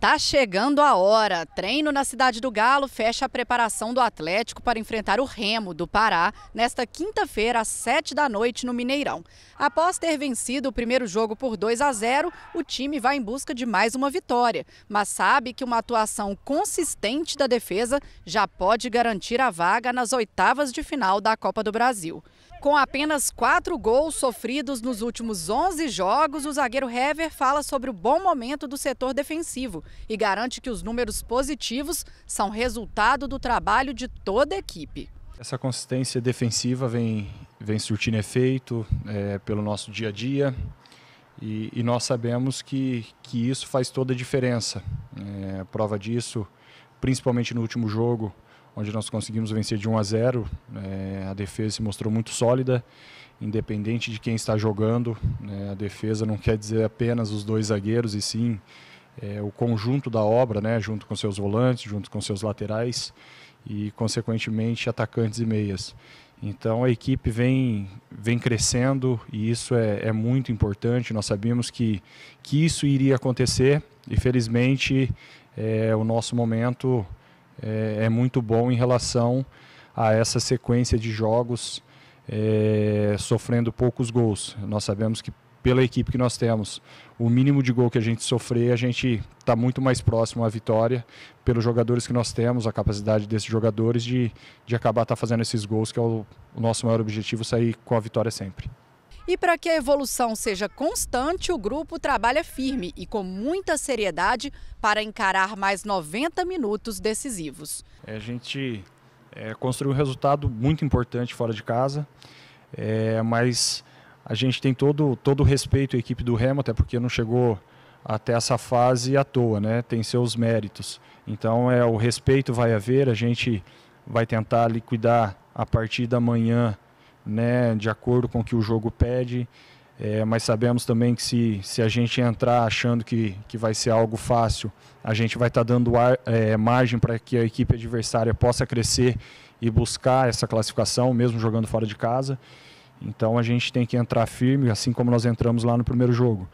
Tá chegando a hora. Treino na Cidade do Galo fecha a preparação do Atlético para enfrentar o Remo do Pará nesta quinta-feira, às sete da noite, no Mineirão. Após ter vencido o primeiro jogo por 2 a 0, o time vai em busca de mais uma vitória, mas sabe que uma atuação consistente da defesa já pode garantir a vaga nas oitavas de final da Copa do Brasil. Com apenas quatro gols sofridos nos últimos 11 jogos, o zagueiro Hever fala sobre o bom momento do setor defensivo e garante que os números positivos são resultado do trabalho de toda a equipe. Essa consistência defensiva vem, vem surtindo efeito é, pelo nosso dia a dia e, e, nós sabemos que, que isso faz toda a diferença. É, prova disso, principalmente no último jogo, onde nós conseguimos vencer de 1 a 0, é, a defesa se mostrou muito sólida, independente de quem está jogando. Né, a defesa não quer dizer apenas os dois zagueiros, e sim é, o conjunto da obra, né, junto com seus volantes, junto com seus laterais e, consequentemente, atacantes e meias. Então a equipe vem, vem crescendo e isso é, é muito importante. Nós sabíamos que, que isso iria acontecer e, felizmente, é, o nosso momento é, é, muito bom em relação a essa sequência de jogos é, sofrendo poucos gols. Nós sabemos que pela equipe que nós temos, o mínimo de gol que a gente sofrer, a gente está muito mais próximo à vitória, pelos jogadores que nós temos, a capacidade desses jogadores de, de acabar tá fazendo esses gols, que é o, o nosso maior objetivo, sair com a vitória sempre. E para que a evolução seja constante, o grupo trabalha firme e com muita seriedade para encarar mais 90 minutos decisivos. É, a gente é, construiu um resultado muito importante fora de casa, é, mas a gente tem todo, todo o respeito à equipe do Remo, até porque não chegou até essa fase à toa, né? Tem seus méritos. Então é o respeito vai haver, a gente vai tentar liquidar a partir da manhã, né, de acordo com o que o jogo pede. É, mas sabemos também que se, se a gente entrar achando que, que vai ser algo fácil, a gente vai estar tá dando ar, é, margem para que a equipe adversária possa crescer e buscar essa classificação, mesmo jogando fora de casa. Então a gente tem que entrar firme, assim como nós entramos lá no primeiro jogo.